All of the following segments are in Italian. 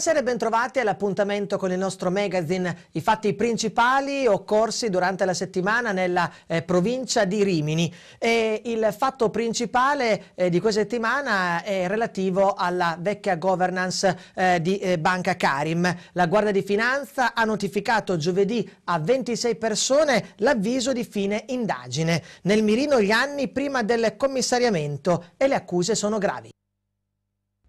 Buonasera e bentrovati all'appuntamento con il nostro magazine I fatti principali occorsi durante la settimana nella eh, provincia di Rimini. E il fatto principale eh, di questa settimana è relativo alla vecchia governance eh, di eh, Banca Karim. La Guardia di Finanza ha notificato giovedì a 26 persone l'avviso di fine indagine. Nel mirino gli anni prima del commissariamento e le accuse sono gravi.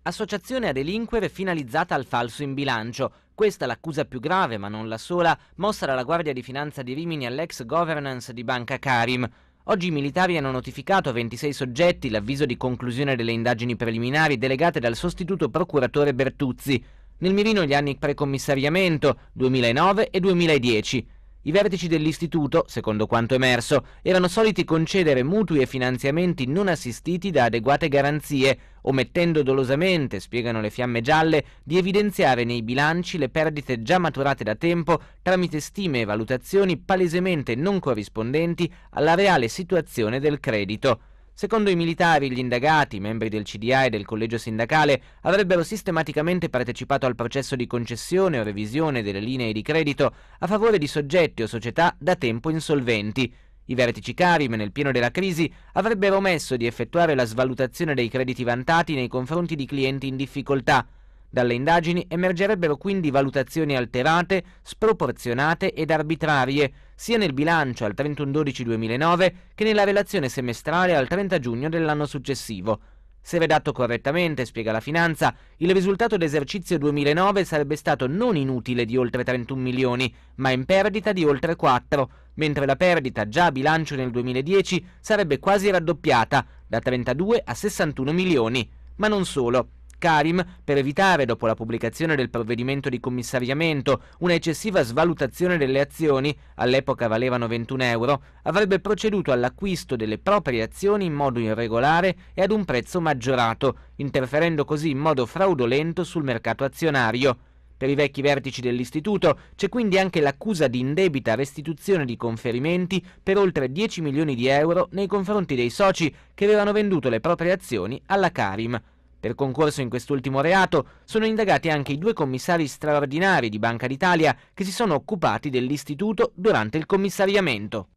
Associazione a delinquere finalizzata al falso in bilancio. Questa è l'accusa più grave, ma non la sola, mossa dalla Guardia di Finanza di Rimini all'ex governance di Banca Karim. Oggi i militari hanno notificato a 26 soggetti l'avviso di conclusione delle indagini preliminari delegate dal sostituto procuratore Bertuzzi. Nel mirino gli anni precommissariamento 2009 e 2010. I vertici dell'istituto, secondo quanto emerso, erano soliti concedere mutui e finanziamenti non assistiti da adeguate garanzie, omettendo dolosamente, spiegano le fiamme gialle, di evidenziare nei bilanci le perdite già maturate da tempo tramite stime e valutazioni palesemente non corrispondenti alla reale situazione del credito. Secondo i militari, gli indagati, membri del CDA e del collegio sindacale, avrebbero sistematicamente partecipato al processo di concessione o revisione delle linee di credito a favore di soggetti o società da tempo insolventi. I vertici Carim, nel pieno della crisi, avrebbero omesso di effettuare la svalutazione dei crediti vantati nei confronti di clienti in difficoltà, dalle indagini emergerebbero quindi valutazioni alterate, sproporzionate ed arbitrarie, sia nel bilancio al 31-12-2009 che nella relazione semestrale al 30 giugno dell'anno successivo. Se redatto correttamente, spiega la finanza, il risultato d'esercizio 2009 sarebbe stato non inutile di oltre 31 milioni, ma in perdita di oltre 4, mentre la perdita già a bilancio nel 2010 sarebbe quasi raddoppiata, da 32 a 61 milioni. Ma non solo. Karim per evitare, dopo la pubblicazione del provvedimento di commissariamento, una eccessiva svalutazione delle azioni, all'epoca valevano 21 euro, avrebbe proceduto all'acquisto delle proprie azioni in modo irregolare e ad un prezzo maggiorato, interferendo così in modo fraudolento sul mercato azionario. Per i vecchi vertici dell'istituto c'è quindi anche l'accusa di indebita restituzione di conferimenti per oltre 10 milioni di euro nei confronti dei soci che avevano venduto le proprie azioni alla Karim. Per concorso in quest'ultimo reato sono indagati anche i due commissari straordinari di Banca d'Italia che si sono occupati dell'istituto durante il commissariamento.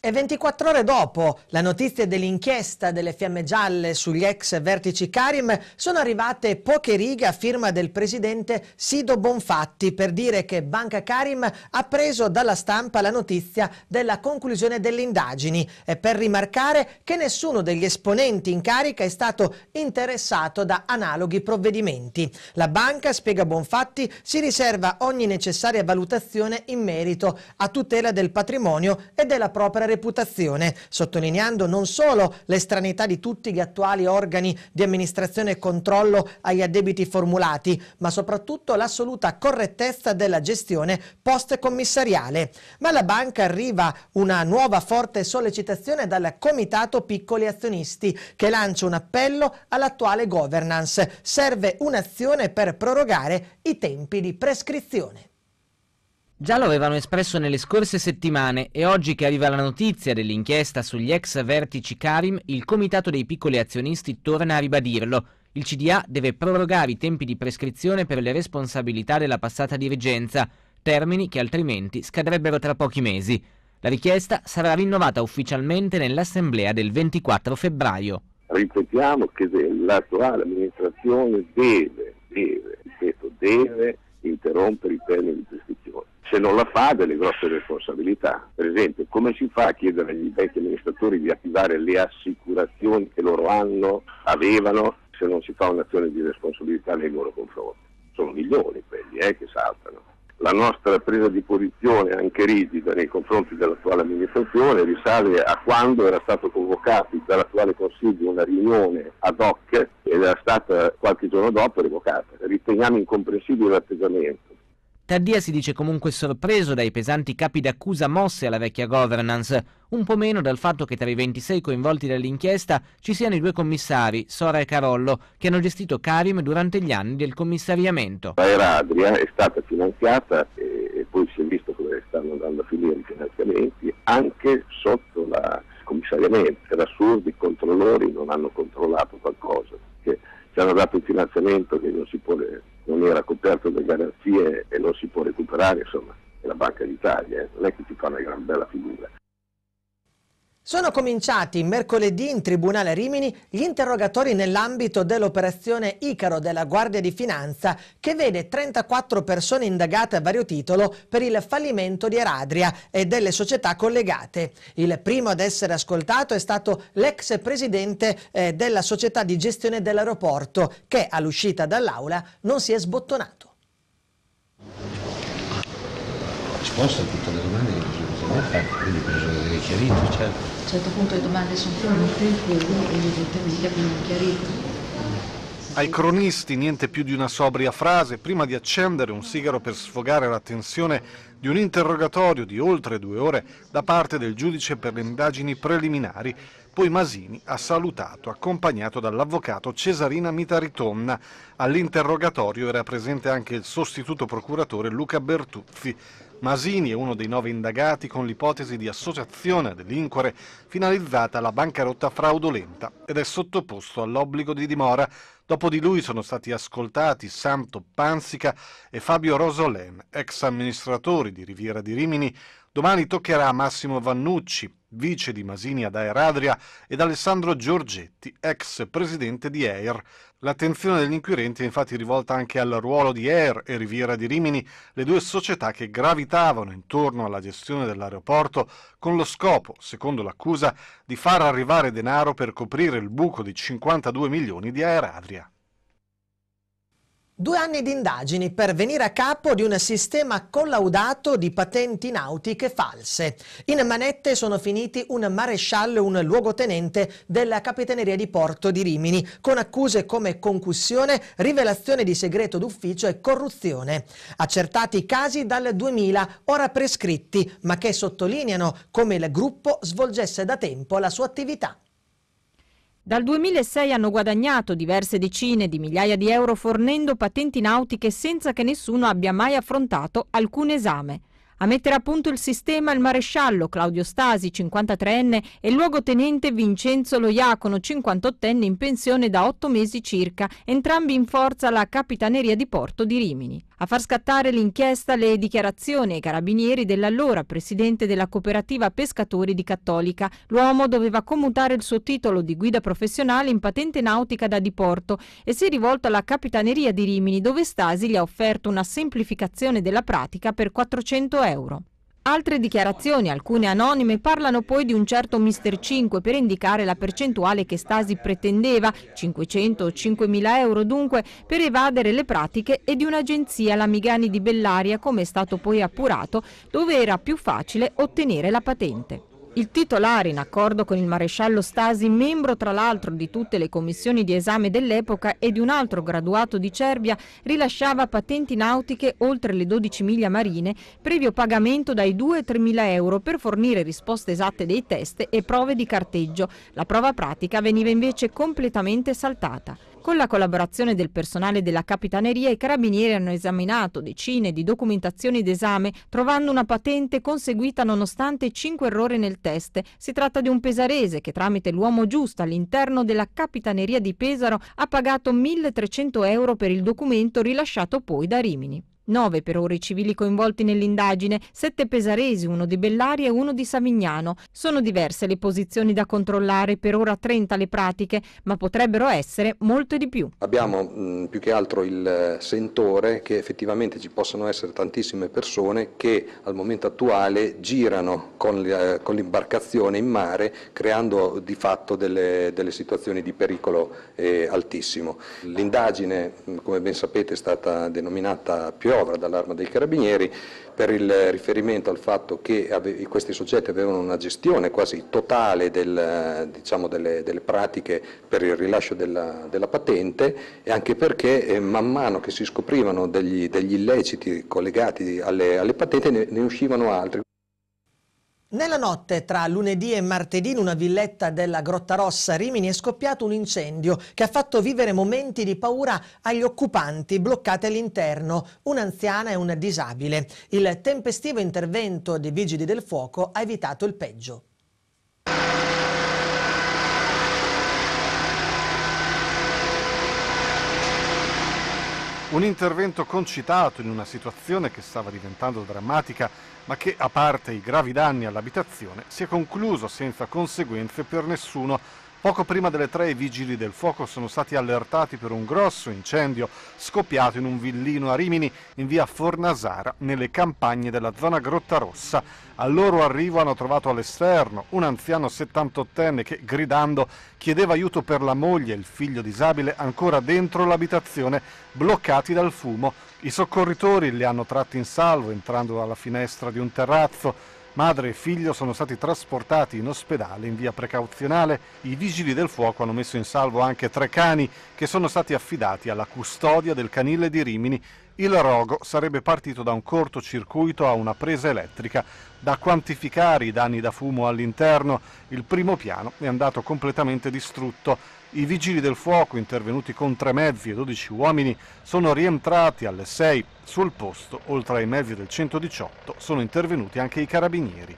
E 24 ore dopo la notizia dell'inchiesta delle fiamme gialle sugli ex vertici Karim sono arrivate poche righe a firma del presidente Sido Bonfatti per dire che Banca Karim ha preso dalla stampa la notizia della conclusione delle indagini e per rimarcare che nessuno degli esponenti in carica è stato interessato da analoghi provvedimenti. La banca, spiega Bonfatti, si riserva ogni necessaria valutazione in merito a tutela del patrimonio e della propria reputazione, sottolineando non solo l'estranità di tutti gli attuali organi di amministrazione e controllo agli addebiti formulati, ma soprattutto l'assoluta correttezza della gestione post-commissariale. Ma alla banca arriva una nuova forte sollecitazione dal Comitato Piccoli Azionisti, che lancia un appello all'attuale governance. Serve un'azione per prorogare i tempi di prescrizione. Già lo avevano espresso nelle scorse settimane e oggi che arriva la notizia dell'inchiesta sugli ex vertici Karim, il Comitato dei piccoli azionisti torna a ribadirlo. Il CDA deve prorogare i tempi di prescrizione per le responsabilità della passata dirigenza, termini che altrimenti scadrebbero tra pochi mesi. La richiesta sarà rinnovata ufficialmente nell'assemblea del 24 febbraio. Ripetiamo che l'attuale amministrazione deve, deve, ripeto, deve interrompere i termine di prescrizione. Se non la fa ha delle grosse responsabilità. Per esempio, come si fa a chiedere agli vecchi amministratori di attivare le assicurazioni che loro hanno, avevano, se non si fa un'azione di responsabilità nei loro confronti? Sono milioni quelli eh, che saltano la nostra presa di posizione anche rigida nei confronti dell'attuale amministrazione risale a quando era stato convocato dall'attuale Consiglio una riunione ad hoc ed era stata qualche giorno dopo revocata. Riteniamo incomprensibile l'atteggiamento Taddia si dice comunque sorpreso dai pesanti capi d'accusa mosse alla vecchia governance, un po' meno dal fatto che tra i 26 coinvolti dall'inchiesta ci siano i due commissari, Sora e Carollo, che hanno gestito Carim durante gli anni del commissariamento. La era Adria è stata finanziata e poi si è visto come stanno andando a finire i finanziamenti anche sotto la commissariamento. Per assurdi i controllori non hanno controllato qualcosa, che ci hanno dato un finanziamento che non si può non era coperto da garanzie e non si può recuperare, insomma, è la Banca d'Italia, eh? non è che ti fa una gran bella figura. Sono cominciati mercoledì in Tribunale Rimini gli interrogatori nell'ambito dell'operazione Icaro della Guardia di Finanza che vede 34 persone indagate a vario titolo per il fallimento di Eradria e delle società collegate. Il primo ad essere ascoltato è stato l'ex presidente eh, della società di gestione dell'aeroporto che all'uscita dall'aula non si è sbottonato. Risposta a tutte le domande eh, quindi bisogna avere chiarito, certo. A un certo punto le domande sono finite e evidentemente abbiamo chiarito. Ai cronisti niente più di una sobria frase prima di accendere un sigaro per sfogare la tensione di un interrogatorio di oltre due ore da parte del giudice per le indagini preliminari. Poi Masini ha salutato, accompagnato dall'avvocato Cesarina Mitarittonna. All'interrogatorio era presente anche il sostituto procuratore Luca Bertuzzi, Masini è uno dei nove indagati con l'ipotesi di associazione a delinquere finalizzata alla bancarotta fraudolenta ed è sottoposto all'obbligo di dimora. Dopo di lui sono stati ascoltati Santo Pansica e Fabio Rosolen, ex amministratori di Riviera di Rimini. Domani toccherà a Massimo Vannucci, vice di Masini ad Aeradria, ed Alessandro Giorgetti, ex presidente di Air. L'attenzione degli inquirenti è infatti rivolta anche al ruolo di Air e Riviera di Rimini, le due società che gravitavano intorno alla gestione dell'aeroporto con lo scopo, secondo l'accusa, di far arrivare denaro per coprire il buco di 52 milioni di Aeradria. Due anni di indagini per venire a capo di un sistema collaudato di patenti nautiche false. In manette sono finiti un maresciallo e un luogotenente della Capitaneria di Porto di Rimini, con accuse come concussione, rivelazione di segreto d'ufficio e corruzione. Accertati casi dal 2000, ora prescritti, ma che sottolineano come il gruppo svolgesse da tempo la sua attività. Dal 2006 hanno guadagnato diverse decine di migliaia di euro fornendo patenti nautiche senza che nessuno abbia mai affrontato alcun esame. A mettere a punto il sistema il maresciallo Claudio Stasi, 53enne, e il luogotenente Vincenzo Loiacono, 58enne, in pensione da otto mesi circa, entrambi in forza alla Capitaneria di Porto di Rimini. A far scattare l'inchiesta le dichiarazioni ai carabinieri dell'allora presidente della cooperativa pescatori di Cattolica. L'uomo doveva commutare il suo titolo di guida professionale in patente nautica da diporto e si è rivolto alla Capitaneria di Rimini dove Stasi gli ha offerto una semplificazione della pratica per 400 euro. Altre dichiarazioni, alcune anonime, parlano poi di un certo Mister 5 per indicare la percentuale che Stasi pretendeva, 500 o 5.000 euro dunque, per evadere le pratiche e di un'agenzia, la Migani di Bellaria, come è stato poi appurato, dove era più facile ottenere la patente. Il titolare, in accordo con il maresciallo Stasi, membro tra l'altro di tutte le commissioni di esame dell'epoca e di un altro graduato di Cervia, rilasciava patenti nautiche oltre le 12 miglia marine, previo pagamento dai 2-3 mila euro per fornire risposte esatte dei test e prove di carteggio. La prova pratica veniva invece completamente saltata. Con la collaborazione del personale della Capitaneria, i carabinieri hanno esaminato decine di documentazioni d'esame, trovando una patente conseguita nonostante cinque errori nel test. Si tratta di un pesarese che tramite l'uomo giusto all'interno della Capitaneria di Pesaro ha pagato 1.300 euro per il documento rilasciato poi da Rimini. Nove per ore i civili coinvolti nell'indagine, sette pesaresi, uno di Bellari e uno di Savignano. Sono diverse le posizioni da controllare, per ora 30 le pratiche, ma potrebbero essere molte di più. Abbiamo mh, più che altro il eh, sentore che effettivamente ci possono essere tantissime persone che al momento attuale girano con, eh, con l'imbarcazione in mare creando di fatto delle, delle situazioni di pericolo eh, altissimo. L'indagine, come ben sapete, è stata denominata più manovra dall'arma dei carabinieri per il riferimento al fatto che questi soggetti avevano una gestione quasi totale del, diciamo, delle, delle, pratiche per il rilascio della, della patente e anche perché eh, man mano che si scoprivano degli, degli illeciti collegati alle, alle patente ne, ne uscivano altri. Nella notte tra lunedì e martedì in una villetta della Grotta Rossa Rimini è scoppiato un incendio che ha fatto vivere momenti di paura agli occupanti bloccati all'interno, un'anziana e un disabile. Il tempestivo intervento dei vigili del fuoco ha evitato il peggio. Un intervento concitato in una situazione che stava diventando drammatica, ma che, a parte i gravi danni all'abitazione, si è concluso senza conseguenze per nessuno, Poco prima delle tre i vigili del fuoco sono stati allertati per un grosso incendio scoppiato in un villino a Rimini in via Fornasara nelle campagne della zona Grotta Rossa. Al loro arrivo hanno trovato all'esterno un anziano 78enne che gridando chiedeva aiuto per la moglie e il figlio disabile ancora dentro l'abitazione bloccati dal fumo. I soccorritori li hanno tratti in salvo entrando dalla finestra di un terrazzo Madre e figlio sono stati trasportati in ospedale in via precauzionale. I vigili del fuoco hanno messo in salvo anche tre cani che sono stati affidati alla custodia del canile di Rimini. Il rogo sarebbe partito da un cortocircuito a una presa elettrica. Da quantificare i danni da fumo all'interno, il primo piano è andato completamente distrutto. I vigili del fuoco, intervenuti con tre mezzi e 12 uomini, sono rientrati alle 6 sul posto. Oltre ai mezzi del 118 sono intervenuti anche i carabinieri.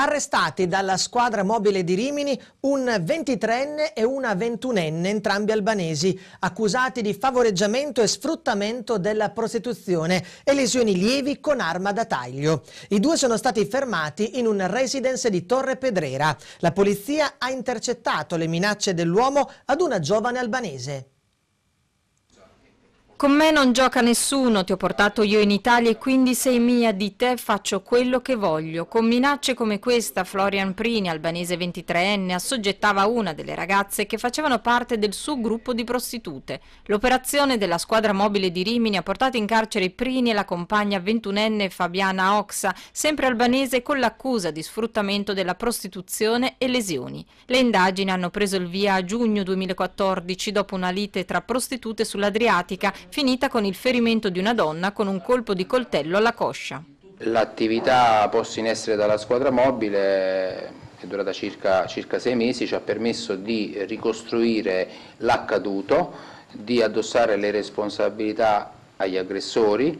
Arrestati dalla squadra mobile di Rimini un 23enne e una 21enne, entrambi albanesi, accusati di favoreggiamento e sfruttamento della prostituzione e lesioni lievi con arma da taglio. I due sono stati fermati in un residence di Torre Pedrera. La polizia ha intercettato le minacce dell'uomo ad una giovane albanese. Con me non gioca nessuno, ti ho portato io in Italia e quindi sei mia, di te faccio quello che voglio. Con minacce come questa, Florian Prini, albanese 23enne, assoggettava una delle ragazze che facevano parte del suo gruppo di prostitute. L'operazione della squadra mobile di Rimini ha portato in carcere Prini e la compagna 21enne Fabiana Oxa, sempre albanese, con l'accusa di sfruttamento della prostituzione e lesioni. Le indagini hanno preso il via a giugno 2014 dopo una lite tra prostitute sull'Adriatica finita con il ferimento di una donna con un colpo di coltello alla coscia. L'attività posta in essere dalla squadra mobile che è durata circa, circa sei mesi, ci ha permesso di ricostruire l'accaduto, di addossare le responsabilità agli aggressori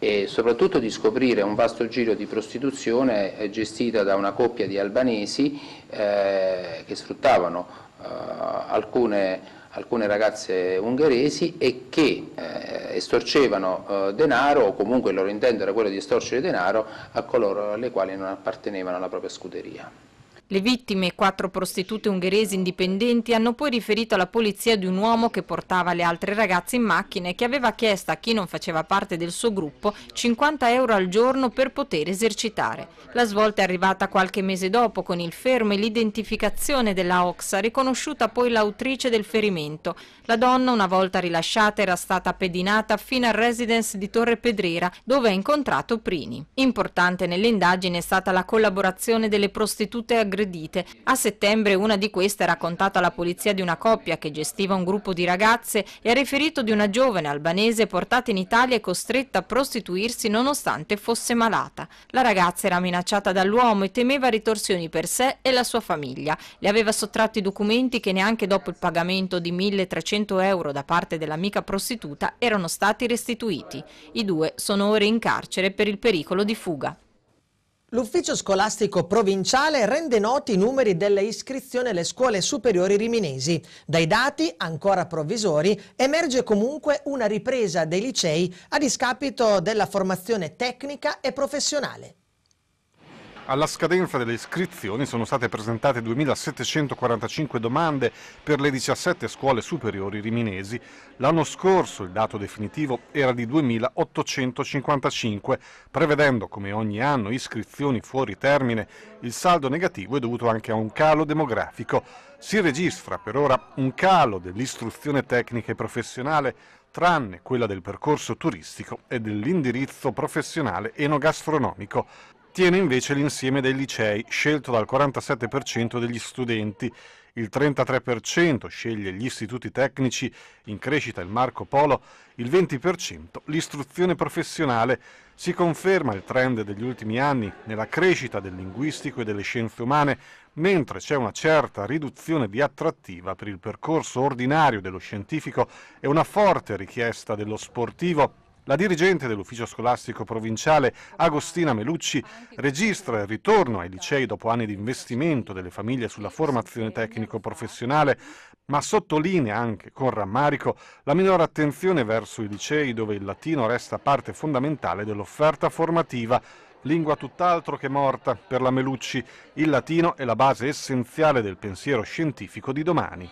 e soprattutto di scoprire un vasto giro di prostituzione gestita da una coppia di albanesi eh, che sfruttavano eh, alcune alcune ragazze ungheresi e che eh, estorcevano eh, denaro o comunque il loro intento era quello di estorcere denaro a coloro alle quali non appartenevano la propria scuderia. Le vittime, quattro prostitute ungheresi indipendenti, hanno poi riferito alla polizia di un uomo che portava le altre ragazze in macchina e che aveva chiesto a chi non faceva parte del suo gruppo 50 euro al giorno per poter esercitare. La svolta è arrivata qualche mese dopo con il fermo e l'identificazione della Oxa, riconosciuta poi l'autrice del ferimento. La donna, una volta rilasciata, era stata pedinata fino al residence di Torre Pedrera, dove ha incontrato Prini. Importante nell'indagine è stata la collaborazione delle prostitute aggressive aggredite. A settembre una di queste ha raccontato alla polizia di una coppia che gestiva un gruppo di ragazze e ha riferito di una giovane albanese portata in Italia e costretta a prostituirsi nonostante fosse malata. La ragazza era minacciata dall'uomo e temeva ritorsioni per sé e la sua famiglia. Le aveva sottratti i documenti che neanche dopo il pagamento di 1300 euro da parte dell'amica prostituta erano stati restituiti. I due sono ora in carcere per il pericolo di fuga. L'ufficio scolastico provinciale rende noti i numeri delle iscrizioni alle scuole superiori riminesi. Dai dati, ancora provvisori, emerge comunque una ripresa dei licei a discapito della formazione tecnica e professionale. Alla scadenza delle iscrizioni sono state presentate 2.745 domande per le 17 scuole superiori riminesi. L'anno scorso il dato definitivo era di 2.855, prevedendo come ogni anno iscrizioni fuori termine. Il saldo negativo è dovuto anche a un calo demografico. Si registra per ora un calo dell'istruzione tecnica e professionale tranne quella del percorso turistico e dell'indirizzo professionale enogastronomico tiene invece l'insieme dei licei, scelto dal 47% degli studenti. Il 33% sceglie gli istituti tecnici, in crescita il Marco Polo, il 20% l'istruzione professionale. Si conferma il trend degli ultimi anni nella crescita del linguistico e delle scienze umane, mentre c'è una certa riduzione di attrattiva per il percorso ordinario dello scientifico e una forte richiesta dello sportivo la dirigente dell'ufficio scolastico provinciale Agostina Melucci registra il ritorno ai licei dopo anni di investimento delle famiglie sulla formazione tecnico-professionale, ma sottolinea anche con rammarico la minore attenzione verso i licei dove il latino resta parte fondamentale dell'offerta formativa lingua tutt'altro che morta per la Melucci. Il latino è la base essenziale del pensiero scientifico di domani.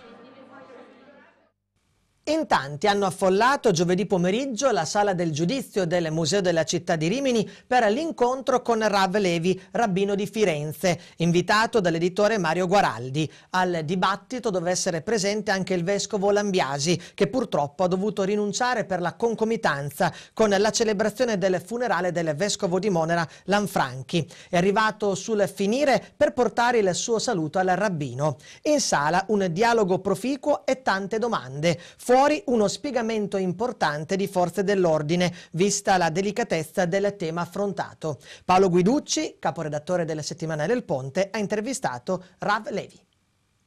In tanti hanno affollato giovedì pomeriggio la sala del giudizio del Museo della città di Rimini per l'incontro con Rav Levi, rabbino di Firenze, invitato dall'editore Mario Guaraldi. Al dibattito doveva essere presente anche il vescovo Lambiasi, che purtroppo ha dovuto rinunciare per la concomitanza con la celebrazione del funerale del vescovo di Monera Lanfranchi. È arrivato sul finire per portare il suo saluto al rabbino. In sala un dialogo proficuo e tante domande. Fu fuori uno spiegamento importante di forze dell'ordine, vista la delicatezza del tema affrontato. Paolo Guiducci, caporedattore della settimana del Ponte, ha intervistato Rav Levi.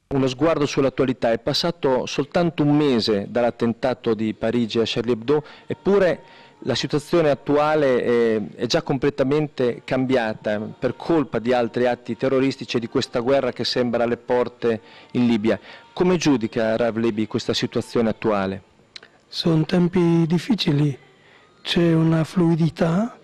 Uno sguardo sull'attualità. È passato soltanto un mese dall'attentato di Parigi a Charlie Hebdo, eppure la situazione attuale è, già completamente cambiata per colpa di altri atti terroristici e di questa guerra che sembra alle porte in Libia. Come giudica Rav Lebi questa situazione attuale? Sono tempi difficili, c'è una fluidità,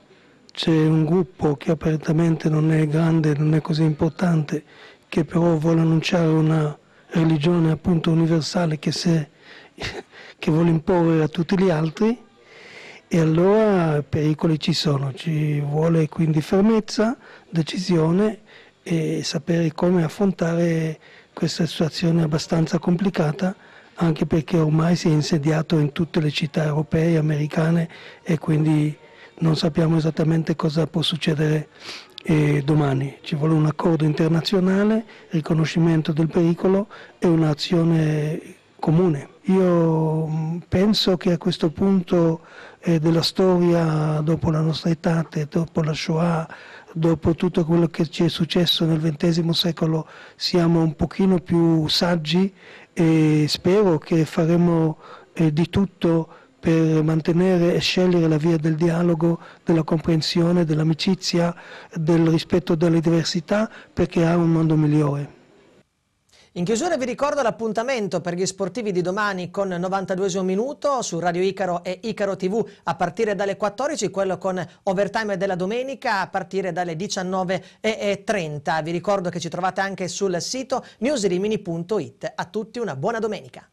c'è un gruppo che apparentemente non è grande, non è così importante, che però vuole annunciare una religione appunto universale che, se, che vuole imporre a tutti gli altri e allora pericoli ci sono, ci vuole quindi fermezza, decisione e sapere come affrontare questa situazione abbastanza complicata anche perché ormai si è insediato in tutte le città europee, e americane e quindi non sappiamo esattamente cosa può succedere eh, domani. Ci vuole un accordo internazionale, riconoscimento del pericolo e un'azione comune. Io mm, penso che a questo punto eh, della storia dopo la nostra età, dopo la Shoah, dopo tutto quello che ci è successo nel XX secolo, siamo un pochino più saggi e spero che faremo eh, di tutto per mantenere e scegliere la via del dialogo, della comprensione, dell'amicizia, del rispetto delle diversità perché ha un mondo migliore. In chiusura vi ricordo l'appuntamento per gli sportivi di domani con 92 minuto su Radio Icaro e Icaro TV a partire dalle 14, quello con overtime della domenica a partire dalle 19.30. Vi ricordo che ci trovate anche sul sito newsrimini.it. A tutti una buona domenica.